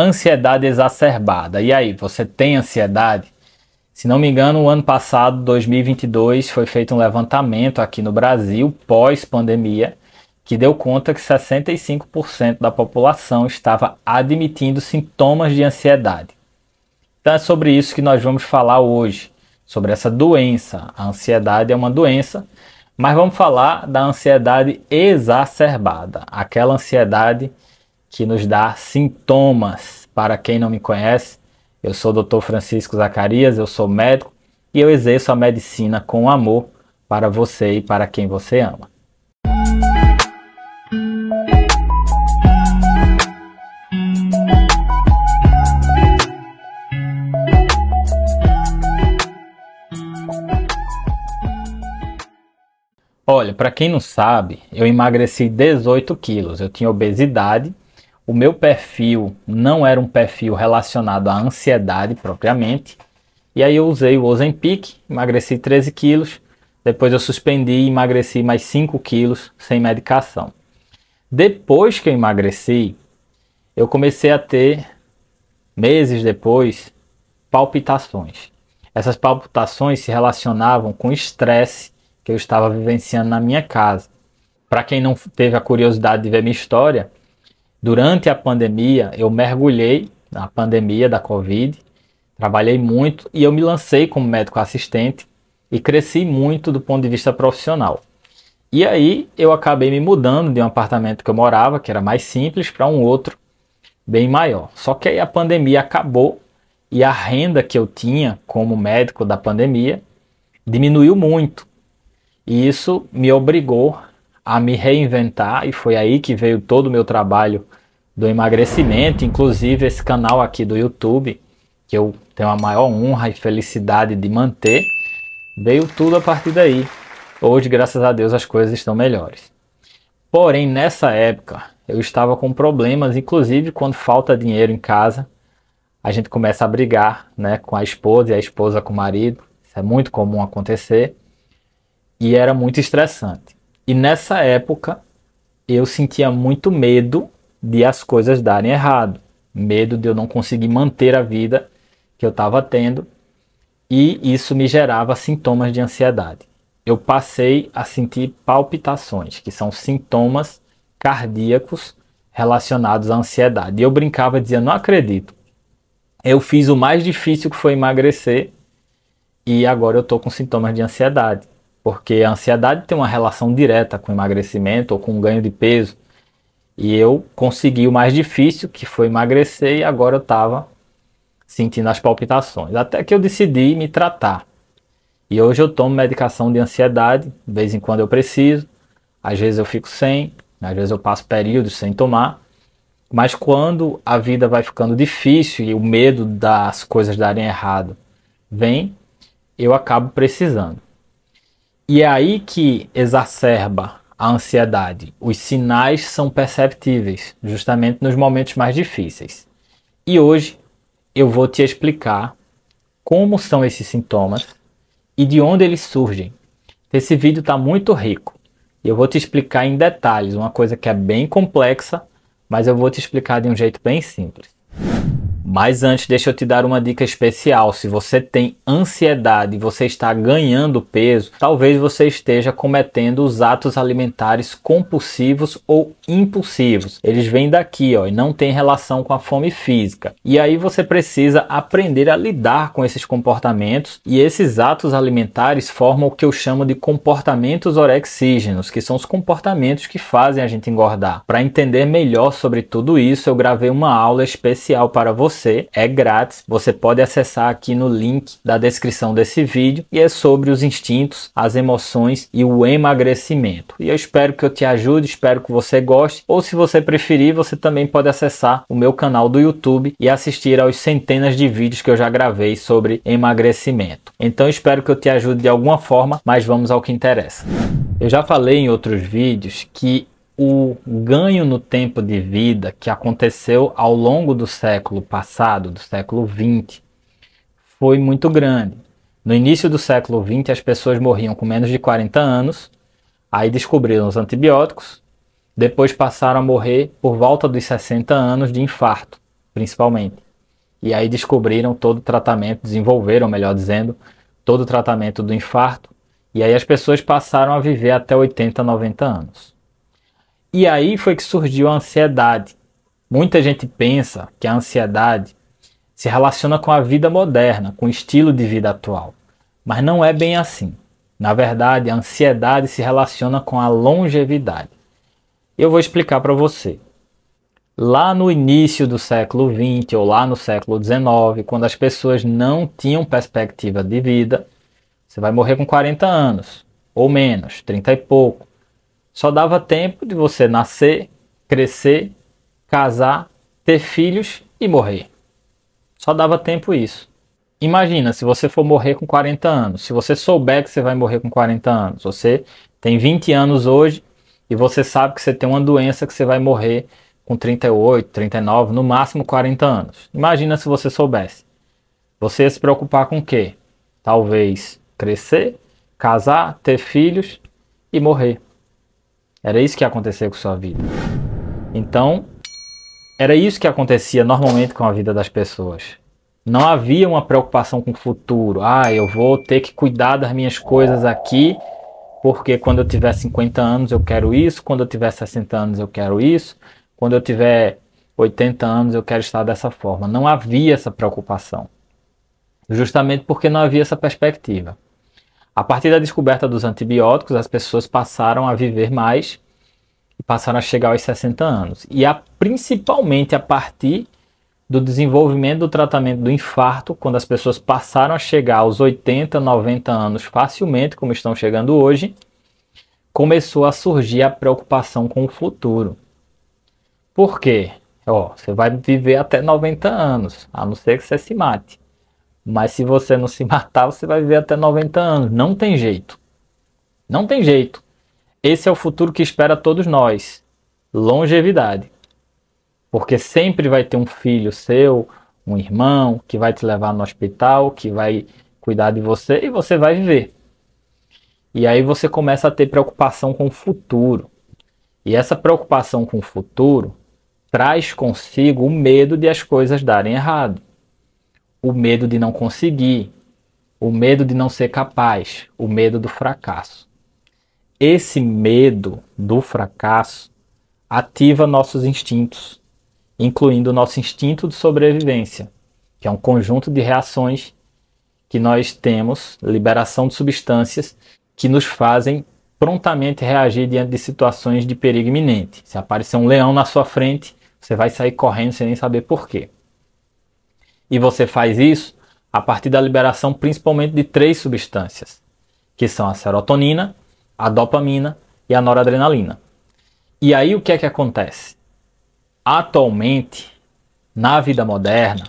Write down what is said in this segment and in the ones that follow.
ansiedade exacerbada. E aí, você tem ansiedade? Se não me engano, o ano passado, 2022, foi feito um levantamento aqui no Brasil, pós-pandemia, que deu conta que 65% da população estava admitindo sintomas de ansiedade. Então é sobre isso que nós vamos falar hoje, sobre essa doença. A ansiedade é uma doença, mas vamos falar da ansiedade exacerbada, aquela ansiedade que nos dá sintomas. Para quem não me conhece, eu sou o Dr. Francisco Zacarias, eu sou médico e eu exerço a medicina com amor para você e para quem você ama. Olha, para quem não sabe, eu emagreci 18 quilos. Eu tinha obesidade o meu perfil não era um perfil relacionado à ansiedade propriamente. E aí eu usei o Ozempic, emagreci 13 quilos. Depois eu suspendi e emagreci mais 5 quilos sem medicação. Depois que eu emagreci, eu comecei a ter, meses depois, palpitações. Essas palpitações se relacionavam com o estresse que eu estava vivenciando na minha casa. Para quem não teve a curiosidade de ver minha história, Durante a pandemia, eu mergulhei na pandemia da Covid, trabalhei muito e eu me lancei como médico assistente e cresci muito do ponto de vista profissional. E aí eu acabei me mudando de um apartamento que eu morava, que era mais simples, para um outro bem maior. Só que aí a pandemia acabou e a renda que eu tinha como médico da pandemia diminuiu muito. E isso me obrigou a me reinventar e foi aí que veio todo o meu trabalho do emagrecimento, inclusive esse canal aqui do YouTube, que eu tenho a maior honra e felicidade de manter, veio tudo a partir daí. Hoje, graças a Deus, as coisas estão melhores. Porém, nessa época, eu estava com problemas, inclusive quando falta dinheiro em casa, a gente começa a brigar, né, com a esposa e a esposa com o marido. Isso é muito comum acontecer. E era muito estressante. E nessa época eu sentia muito medo de as coisas darem errado, medo de eu não conseguir manter a vida que eu estava tendo, e isso me gerava sintomas de ansiedade. Eu passei a sentir palpitações, que são sintomas cardíacos relacionados à ansiedade. E eu brincava e dizia: "Não acredito. Eu fiz o mais difícil que foi emagrecer e agora eu tô com sintomas de ansiedade" porque a ansiedade tem uma relação direta com emagrecimento ou com ganho de peso. E eu consegui o mais difícil, que foi emagrecer, e agora eu estava sentindo as palpitações. Até que eu decidi me tratar. E hoje eu tomo medicação de ansiedade, de vez em quando eu preciso, às vezes eu fico sem, às vezes eu passo períodos sem tomar. Mas quando a vida vai ficando difícil e o medo das coisas darem errado vem, eu acabo precisando. E é aí que exacerba a ansiedade. Os sinais são perceptíveis, justamente nos momentos mais difíceis. E hoje eu vou te explicar como são esses sintomas e de onde eles surgem. Esse vídeo está muito rico e eu vou te explicar em detalhes uma coisa que é bem complexa, mas eu vou te explicar de um jeito bem simples. Mas antes, deixa eu te dar uma dica especial. Se você tem ansiedade e você está ganhando peso, talvez você esteja cometendo os atos alimentares compulsivos ou impulsivos. Eles vêm daqui, ó, e não tem relação com a fome física. E aí você precisa aprender a lidar com esses comportamentos e esses atos alimentares formam o que eu chamo de comportamentos orexígenos, que são os comportamentos que fazem a gente engordar. Para entender melhor sobre tudo isso, eu gravei uma aula especial para você você, é grátis. Você pode acessar aqui no link da descrição desse vídeo e é sobre os instintos, as emoções e o emagrecimento. E eu espero que eu te ajude, espero que você goste. Ou se você preferir, você também pode acessar o meu canal do YouTube e assistir aos centenas de vídeos que eu já gravei sobre emagrecimento. Então espero que eu te ajude de alguma forma, mas vamos ao que interessa. Eu já falei em outros vídeos que o ganho no tempo de vida que aconteceu ao longo do século passado, do século XX, foi muito grande. No início do século XX, as pessoas morriam com menos de 40 anos, aí descobriram os antibióticos, depois passaram a morrer por volta dos 60 anos de infarto, principalmente. E aí descobriram todo o tratamento, desenvolveram, melhor dizendo, todo o tratamento do infarto, e aí as pessoas passaram a viver até 80, 90 anos. E aí foi que surgiu a ansiedade. Muita gente pensa que a ansiedade se relaciona com a vida moderna, com o estilo de vida atual. Mas não é bem assim. Na verdade, a ansiedade se relaciona com a longevidade. Eu vou explicar para você. Lá no início do século XX ou lá no século XIX, quando as pessoas não tinham perspectiva de vida, você vai morrer com 40 anos ou menos, 30 e pouco. Só dava tempo de você nascer, crescer, casar, ter filhos e morrer. Só dava tempo isso. Imagina se você for morrer com 40 anos, se você souber que você vai morrer com 40 anos, você tem 20 anos hoje e você sabe que você tem uma doença que você vai morrer com 38, 39, no máximo 40 anos. Imagina se você soubesse. Você ia se preocupar com o quê? Talvez crescer, casar, ter filhos e morrer. Era isso que acontecia com sua vida. Então, era isso que acontecia normalmente com a vida das pessoas. Não havia uma preocupação com o futuro. Ah, eu vou ter que cuidar das minhas coisas aqui, porque quando eu tiver 50 anos eu quero isso, quando eu tiver 60 anos eu quero isso, quando eu tiver 80 anos eu quero estar dessa forma. Não havia essa preocupação. Justamente porque não havia essa perspectiva. A partir da descoberta dos antibióticos, as pessoas passaram a viver mais e passaram a chegar aos 60 anos. E a, principalmente a partir do desenvolvimento do tratamento do infarto, quando as pessoas passaram a chegar aos 80, 90 anos facilmente, como estão chegando hoje, começou a surgir a preocupação com o futuro. Por quê? Ó, você vai viver até 90 anos, a não ser que você se mate. Mas se você não se matar, você vai viver até 90 anos. Não tem jeito. Não tem jeito. Esse é o futuro que espera todos nós. Longevidade. Porque sempre vai ter um filho seu, um irmão, que vai te levar no hospital, que vai cuidar de você e você vai viver. E aí você começa a ter preocupação com o futuro. E essa preocupação com o futuro traz consigo o medo de as coisas darem errado o medo de não conseguir, o medo de não ser capaz, o medo do fracasso. Esse medo do fracasso ativa nossos instintos, incluindo o nosso instinto de sobrevivência, que é um conjunto de reações que nós temos, liberação de substâncias que nos fazem prontamente reagir diante de situações de perigo iminente. Se aparecer um leão na sua frente, você vai sair correndo sem nem saber por quê. E você faz isso a partir da liberação principalmente de três substâncias, que são a serotonina, a dopamina e a noradrenalina. E aí o que é que acontece? Atualmente, na vida moderna,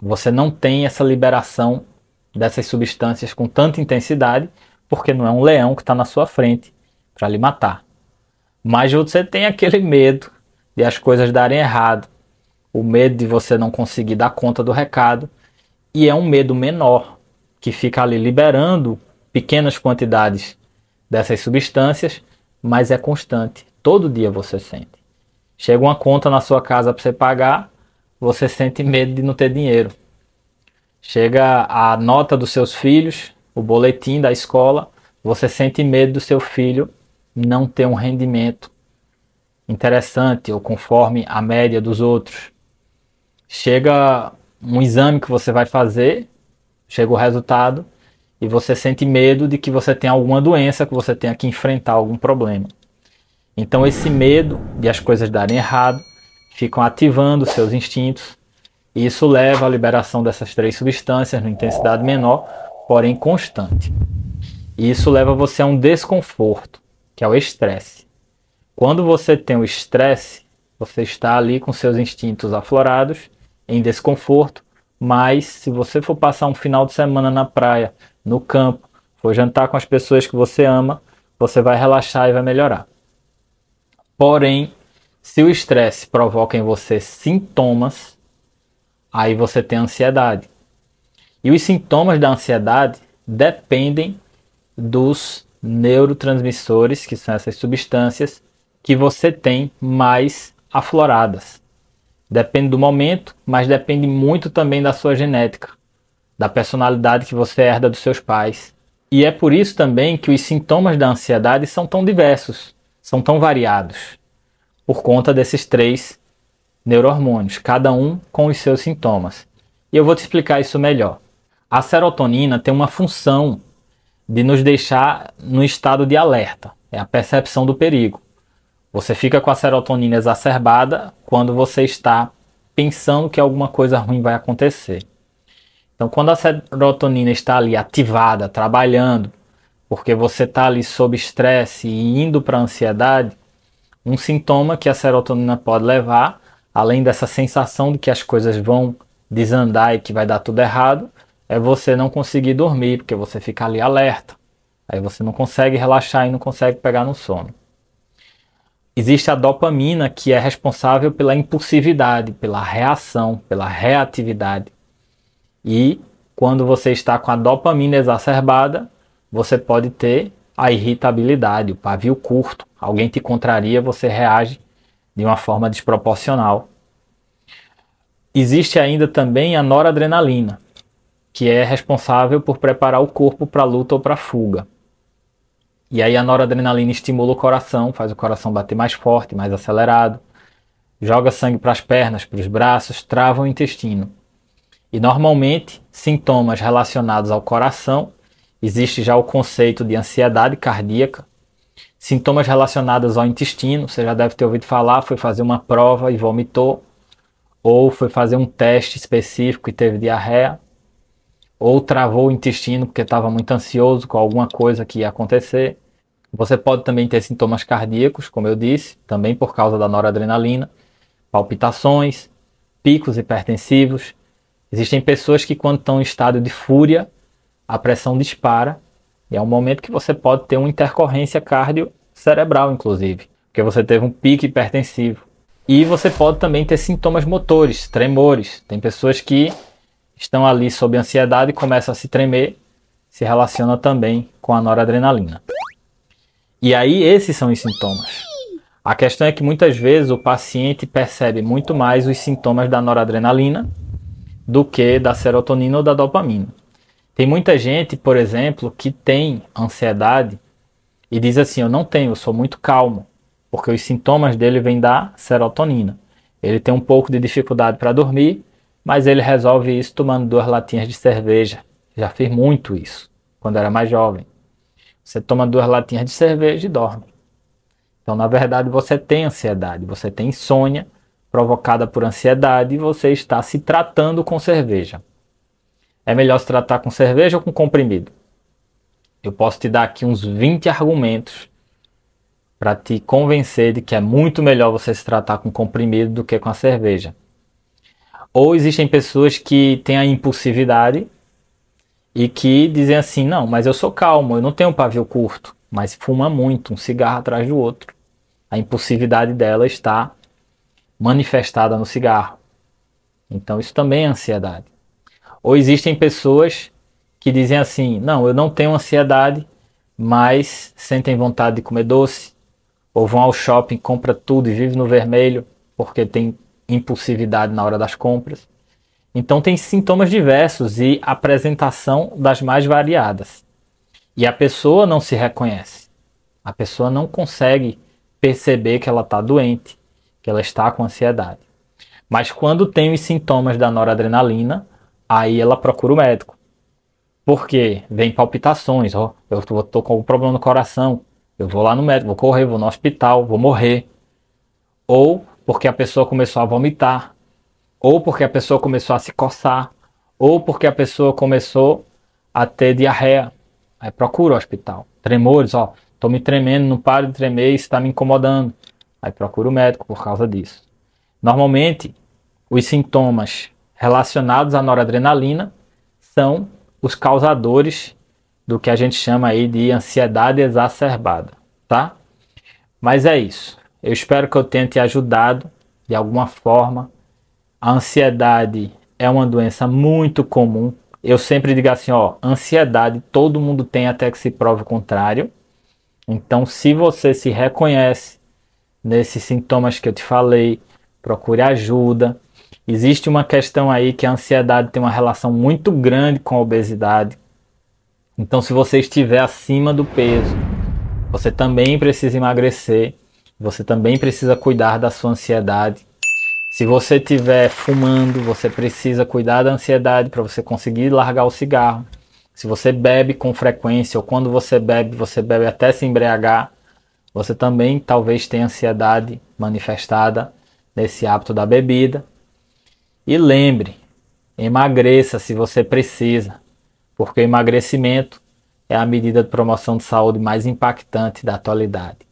você não tem essa liberação dessas substâncias com tanta intensidade, porque não é um leão que está na sua frente para lhe matar. Mas você tem aquele medo de as coisas darem errado, o medo de você não conseguir dar conta do recado, e é um medo menor que fica ali liberando pequenas quantidades dessas substâncias, mas é constante. Todo dia você sente. Chega uma conta na sua casa para você pagar, você sente medo de não ter dinheiro. Chega a nota dos seus filhos, o boletim da escola, você sente medo do seu filho não ter um rendimento interessante ou conforme a média dos outros chega um exame que você vai fazer, chega o resultado e você sente medo de que você tenha alguma doença, que você tenha que enfrentar algum problema. Então esse medo de as coisas darem errado ficam ativando seus instintos e isso leva à liberação dessas três substâncias numa intensidade menor, porém constante. E isso leva você a um desconforto, que é o estresse. Quando você tem o estresse, você está ali com seus instintos aflorados em desconforto, mas se você for passar um final de semana na praia, no campo, for jantar com as pessoas que você ama, você vai relaxar e vai melhorar. Porém, se o estresse provoca em você sintomas, aí você tem ansiedade. E os sintomas da ansiedade dependem dos neurotransmissores, que são essas substâncias que você tem mais afloradas. Depende do momento, mas depende muito também da sua genética, da personalidade que você herda dos seus pais. E é por isso também que os sintomas da ansiedade são tão diversos, são tão variados, por conta desses três neurohormônios, cada um com os seus sintomas. E eu vou te explicar isso melhor. A serotonina tem uma função de nos deixar no estado de alerta, é a percepção do perigo. Você fica com a serotonina exacerbada quando você está pensando que alguma coisa ruim vai acontecer. Então, quando a serotonina está ali ativada, trabalhando, porque você está ali sob estresse e indo para a ansiedade, um sintoma que a serotonina pode levar, além dessa sensação de que as coisas vão desandar e que vai dar tudo errado, é você não conseguir dormir, porque você fica ali alerta. Aí você não consegue relaxar e não consegue pegar no sono existe a dopamina que é responsável pela impulsividade, pela reação, pela reatividade. E quando você está com a dopamina exacerbada, você pode ter a irritabilidade, o pavio curto. Alguém te contraria, você reage de uma forma desproporcional. Existe ainda também a noradrenalina, que é responsável por preparar o corpo para luta ou para fuga. E aí a noradrenalina estimula o coração, faz o coração bater mais forte, mais acelerado, joga sangue para as pernas, para os braços, trava o intestino. E normalmente, sintomas relacionados ao coração, existe já o conceito de ansiedade cardíaca. Sintomas relacionados ao intestino, você já deve ter ouvido falar, foi fazer uma prova e vomitou, ou foi fazer um teste específico e teve diarreia ou travou o intestino porque estava muito ansioso com alguma coisa que ia acontecer. Você pode também ter sintomas cardíacos, como eu disse, também por causa da noradrenalina, palpitações, picos hipertensivos. Existem pessoas que, quando estão em estado de fúria, a pressão dispara e é um momento que você pode ter uma intercorrência cardio-cerebral, inclusive, porque você teve um pico hipertensivo. E você pode também ter sintomas motores, tremores. Tem pessoas que estão ali sob ansiedade e começam a se tremer, se relaciona também com a noradrenalina. E aí esses são os sintomas. A questão é que muitas vezes o paciente percebe muito mais os sintomas da noradrenalina do que da serotonina ou da dopamina. Tem muita gente, por exemplo, que tem ansiedade e diz assim: Eu não tenho, eu sou muito calmo, porque os sintomas dele vêm da serotonina. Ele tem um pouco de dificuldade para dormir, mas ele resolve isso tomando duas latinhas de cerveja. Já fiz muito isso quando era mais jovem. Você toma duas latinhas de cerveja e dorme. Então, na verdade, você tem ansiedade, você tem insônia provocada por ansiedade e você está se tratando com cerveja. É melhor se tratar com cerveja ou com comprimido? Eu posso te dar aqui uns 20 argumentos para te convencer de que é muito melhor você se tratar com comprimido do que com a cerveja. Ou existem pessoas que têm a impulsividade e que dizem assim: não, mas eu sou calmo, eu não tenho pavio curto, mas fuma muito, um cigarro atrás do outro. A impulsividade dela está manifestada no cigarro. Então, isso também é ansiedade. Ou existem pessoas que dizem assim: não, eu não tenho ansiedade, mas sentem vontade de comer doce, ou vão ao shopping, compra tudo e vive no vermelho, porque tem impulsividade na hora das compras. Então tem sintomas diversos e apresentação das mais variadas. E a pessoa não se reconhece. A pessoa não consegue perceber que ela está doente, que ela está com ansiedade. Mas quando tem os sintomas da noradrenalina, aí ela procura o médico. Porque vem palpitações, ó, eu tô com um problema no coração, eu vou lá no médico, vou correr, vou no hospital, vou morrer. Ou porque a pessoa começou a vomitar, ou porque a pessoa começou a se coçar, ou porque a pessoa começou a ter diarreia. Aí procura o hospital. Tremores, ó, tô me tremendo, não paro de tremer, isso está me incomodando. Aí procura o médico por causa disso. Normalmente, os sintomas relacionados à noradrenalina são os causadores do que a gente chama aí de ansiedade exacerbada, tá? Mas é isso. Eu espero que eu tenha te ajudado de alguma forma. A ansiedade é uma doença muito comum. Eu sempre digo assim, ó, ansiedade todo mundo tem até que se prove o contrário. Então, se você se reconhece nesses sintomas que eu te falei, procure ajuda. Existe uma questão aí que a ansiedade tem uma relação muito grande com a obesidade. Então, se você estiver acima do peso, você também precisa emagrecer. Você também precisa cuidar da sua ansiedade. Se você estiver fumando, você precisa cuidar da ansiedade para você conseguir largar o cigarro. Se você bebe com frequência ou quando você bebe, você bebe até se embriagar, você também talvez tenha ansiedade manifestada nesse hábito da bebida. E lembre, emagreça se você precisa, porque o emagrecimento é a medida de promoção de saúde mais impactante da atualidade.